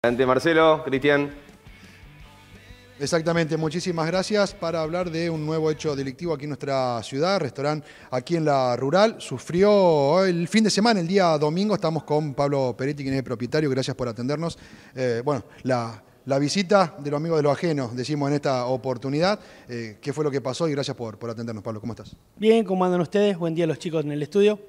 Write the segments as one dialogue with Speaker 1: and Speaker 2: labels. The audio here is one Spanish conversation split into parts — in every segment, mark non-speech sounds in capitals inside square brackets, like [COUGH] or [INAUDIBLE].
Speaker 1: Adelante Marcelo, Cristian. Exactamente, muchísimas gracias para hablar de un nuevo hecho delictivo aquí en nuestra ciudad, restaurante aquí en la rural. Sufrió el fin de semana, el día domingo, estamos con Pablo Peretti, quien es el propietario, gracias por atendernos. Eh, bueno, la, visita de los amigos de los ajenos, decimos en esta oportunidad. Eh, ¿Qué fue lo que pasó? Y gracias por, por atendernos, Pablo, ¿cómo estás?
Speaker 2: Bien, ¿cómo andan ustedes? Buen día los chicos en el estudio.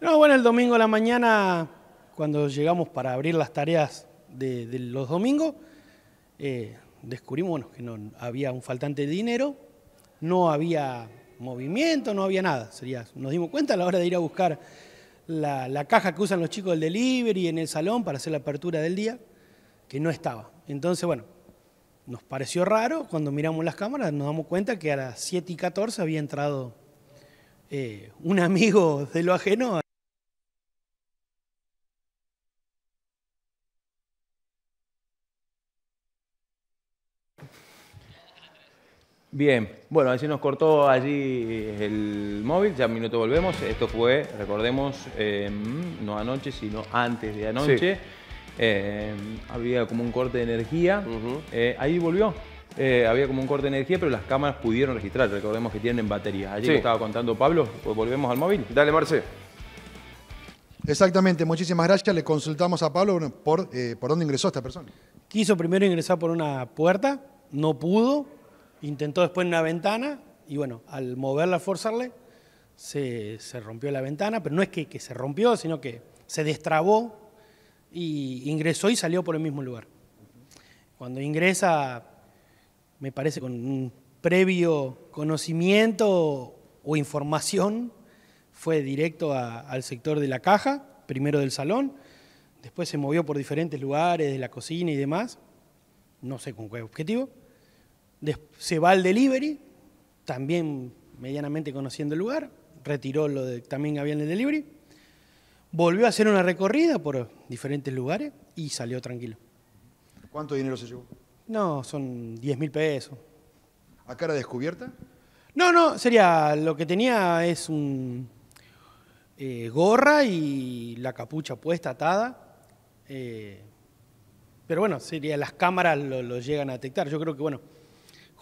Speaker 2: No, bueno, el domingo a la mañana, cuando llegamos para abrir las tareas de, los domingos, eh, descubrimos que no había un faltante de dinero, no había movimiento, no había nada. Sería, nos dimos cuenta a la hora de ir a buscar la, caja que usan los chicos del delivery en el salón para hacer la apertura del día, que no estaba. Entonces, bueno, nos pareció raro, cuando miramos las cámaras nos damos cuenta que a las 7 y 14 había entrado eh, un amigo de lo ajeno. Bien, bueno, así nos cortó allí el móvil, ya un minuto volvemos. Esto fue, recordemos, em, no anoche, sino antes de anoche. Em, había como un corte de energía. Eh, ahí volvió. Eh, había como un corte de energía, pero las cámaras
Speaker 1: pudieron registrar. Recordemos que tienen batería. Allí lo estaba contando Pablo. Pues volvemos al móvil. Dale, Marce. Exactamente, muchísimas gracias. Le consultamos a Pablo por, eh, por dónde ingresó esta persona. Quiso primero ingresar por
Speaker 2: una puerta, no pudo Intentó después una ventana y bueno, al moverla, al forzarle, se, rompió la ventana, pero no es que, se rompió, sino que se destrabó y ingresó y salió por el mismo lugar. Cuando ingresa, me parece con un previo conocimiento o información, fue directo al sector de la caja, primero del salón, después se movió por diferentes lugares, de la cocina y demás, no sé con qué objetivo, se va al delivery, también medianamente conociendo el lugar, retiró lo que también había en el delivery, volvió a hacer una recorrida por diferentes lugares y salió tranquilo.
Speaker 1: ¿Cuánto dinero se llevó?
Speaker 2: No, son 10 mil pesos.
Speaker 1: ¿A cara descubierta?
Speaker 2: No, no, sería, lo que tenía es un eh, gorra y la capucha puesta, atada. Eh, pero bueno, sería, las cámaras lo llegan a detectar. Yo creo que, bueno,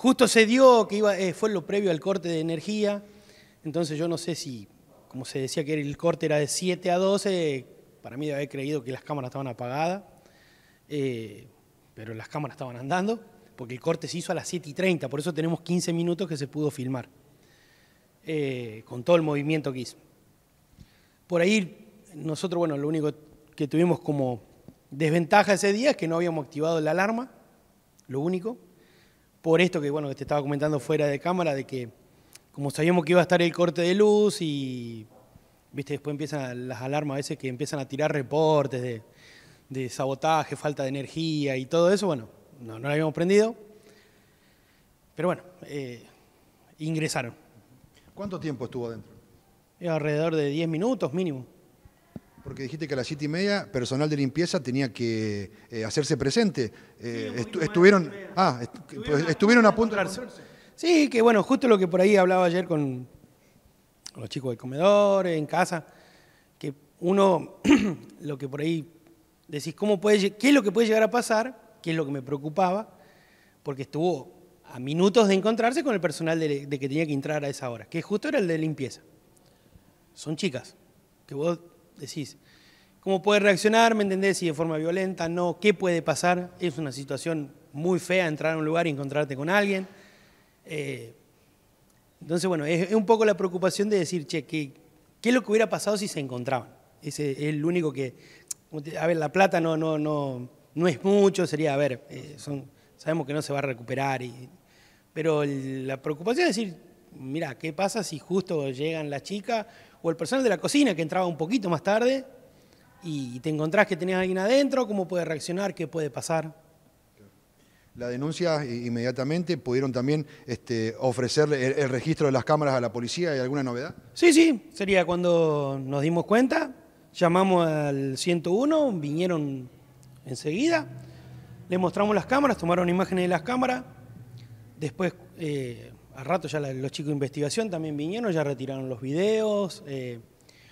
Speaker 2: Justo se dio que iba, eh, fue lo previo al corte de energía, entonces yo no sé si, como se decía que el corte era de 7 a 12, para mí de haber creído que las cámaras estaban apagadas, eh, pero las cámaras estaban andando, porque el corte se hizo a las 7 y 30, por eso tenemos 15 minutos que se pudo filmar, eh, con todo el movimiento que hizo. Por ahí, nosotros, bueno, lo único que tuvimos como desventaja ese día es que no habíamos activado la alarma, lo único por esto que bueno que te estaba comentando fuera de cámara, de que como sabíamos que iba a estar el corte de luz y viste después empiezan las alarmas a veces que empiezan a tirar reportes de, sabotaje, falta de energía y todo eso, bueno, no, no lo habíamos prendido. Pero bueno, eh, ingresaron. ¿Cuánto tiempo estuvo adentro? Eh, alrededor de 10 minutos
Speaker 1: mínimo. Porque dijiste que a las siete y media personal de limpieza tenía que eh, hacerse presente. Eh, estuvieron, ah, pues, estuvieron, a punto de Sí, que
Speaker 2: bueno, justo lo que por ahí hablaba ayer con los chicos del comedor, en casa, que uno, [CLEARS THROAT] lo que por ahí decís, ¿cómo puede, ¿qué es lo que puede llegar a pasar? ¿Qué es lo que me preocupaba? Porque estuvo a minutos de encontrarse con el personal de, de que tenía que entrar a esa hora, que justo era el de limpieza. Son chicas, que vos decís, ¿cómo puede reaccionar? ¿Me entendés? Si de forma violenta, no, ¿qué puede pasar? Es una situación muy fea entrar a un lugar y encontrarte con alguien. Eh, entonces, bueno, es, un poco la preocupación de decir, che, ¿qué, es lo que hubiera pasado si se encontraban? Ese es el único que, a ver, la plata no, no, no, no es mucho, sería, a ver, eh, son, sabemos que no se va a recuperar, y, pero la preocupación es decir, mira, ¿qué pasa si justo llegan la chica o el personal de la cocina que entraba un poquito más tarde y te encontrás que tenías alguien adentro? ¿Cómo puede reaccionar? ¿Qué puede
Speaker 1: pasar? La denuncia inmediatamente, ¿pudieron también este, ofrecerle el, registro de las cámaras a la policía? ¿Hay alguna novedad?
Speaker 2: Sí, sí, sería cuando nos dimos cuenta, llamamos al 101, vinieron enseguida, le mostramos las cámaras, tomaron imágenes de las cámaras, después... Eh, a rato ya los chicos de investigación también vinieron, ya retiraron los videos. Eh,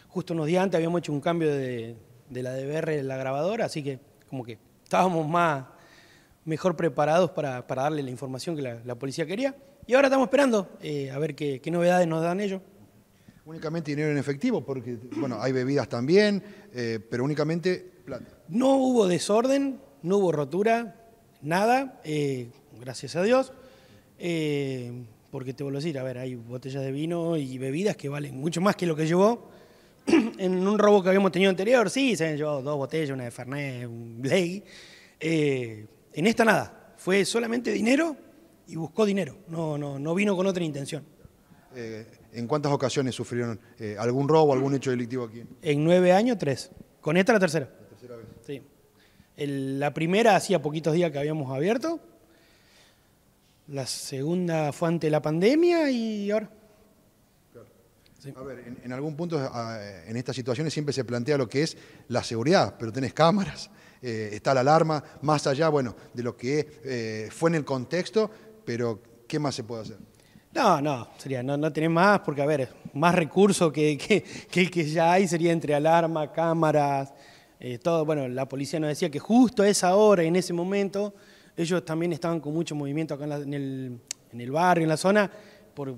Speaker 2: justo unos días antes habíamos hecho un cambio de, la DVR en la grabadora, así que como que estábamos más mejor preparados para, darle la información que la, policía quería. Y ahora estamos esperando
Speaker 1: eh, a ver qué, novedades nos dan ellos. Únicamente dinero en efectivo, porque bueno, hay bebidas también, eh, pero únicamente plata. No hubo desorden, no hubo
Speaker 2: rotura, nada, gracias a Dios porque te vuelvo a decir, a ver, hay botellas de vino y bebidas que valen mucho más que lo que llevó. [CLEARS THROAT] en un robo que habíamos tenido anterior, sí, se habían llevado dos botellas, una de Fernet, un Blay.
Speaker 1: Eh, en esta nada, fue solamente dinero
Speaker 2: y buscó dinero, no, no, no vino con
Speaker 1: otra intención. Eh, ¿En cuántas ocasiones sufrieron eh, algún robo, algún hecho delictivo aquí?
Speaker 2: En nueve años, tres. Con esta la tercera. La tercera vez. Sí. la primera hacía poquitos días que habíamos abierto, la segunda fue ante la pandemia y ahora.
Speaker 1: A ver, en, algún punto ah, en estas situaciones siempre se plantea lo que es la seguridad, pero tenés cámaras, eh, está la alarma, más allá, bueno, de lo que eh, fue en el contexto, pero ¿qué más se puede hacer?
Speaker 2: No, no, sería, no, no tenés más, porque a ver, más recursos que, que, el que ya hay sería entre alarma, cámaras, eh, todo. Bueno, la policía nos decía que justo a esa hora, en ese momento, ellos también estaban con mucho movimiento acá en, el, barrio, en la zona, por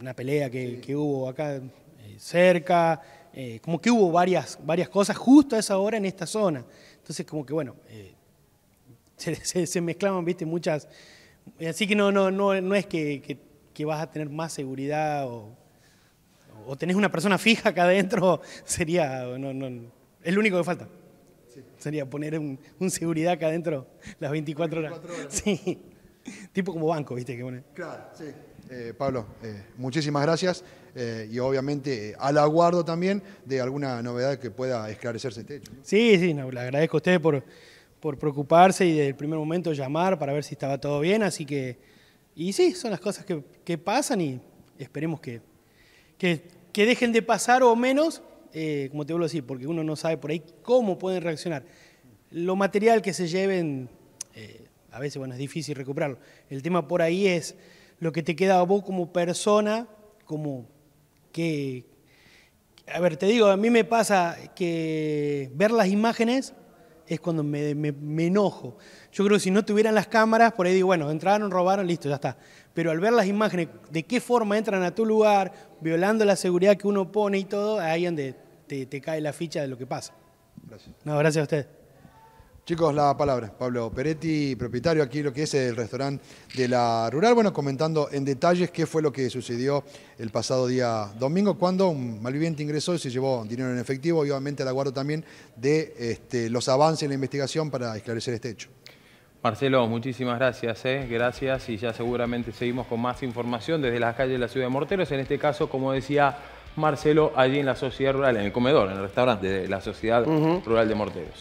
Speaker 2: una pelea que, que hubo acá eh, cerca, eh, como que hubo varias, varias cosas justo a esa hora en esta zona. Entonces, como que bueno, eh, [LAUGHS] se, mezclaban, viste, muchas. Así que no, no, no, no es que, vas a tener más seguridad o, tenés una persona fija acá adentro, [LAUGHS] sería. No, es lo único que falta. Sería poner un, seguridad
Speaker 1: acá adentro las 24 horas. Sí. tipo como banco, ¿viste? Que Claro, sí. Eh, Pablo, eh, muchísimas gracias eh, y obviamente al aguardo también de alguna novedad que pueda esclarecerse este Sí, sí, le agradezco a ustedes por,
Speaker 2: preocuparse y del primer momento llamar para ver si estaba todo bien, así que, y sí, son las cosas que, pasan y esperemos que dejen de pasar o menos eh, como te vuelvo a decir, porque uno no sabe por ahí cómo pueden reaccionar. Lo material que se lleven, eh, a veces bueno, es difícil recuperarlo. El tema por ahí es lo que te queda a vos como persona, como que... A ver, te digo, a mí me pasa que ver las imágenes es cuando me, enojo. Yo creo que si no tuvieran las cámaras, por ahí digo, bueno, entraron, robaron, listo, ya está. Pero al ver las imágenes, de qué forma entran a tu lugar, violando la seguridad que uno pone y todo, ahí es donde te, cae la ficha de lo que pasa.
Speaker 1: Gracias. No, gracias a usted. Chicos, la palabra. Pablo Peretti, propietario aquí, lo que es el restaurante de la Rural. Bueno, comentando en detalles qué fue lo que sucedió el pasado día domingo, cuando un malviviente ingresó y se llevó dinero en efectivo obviamente la aguardo también de este, los avances en la investigación para esclarecer este hecho.
Speaker 2: Marcelo, muchísimas gracias, eh. gracias y ya seguramente seguimos con más información desde las calles de la ciudad de Morteros, en este caso, como decía Marcelo, allí en la sociedad rural, en el comedor, en el restaurante de la sociedad rural de Morteros.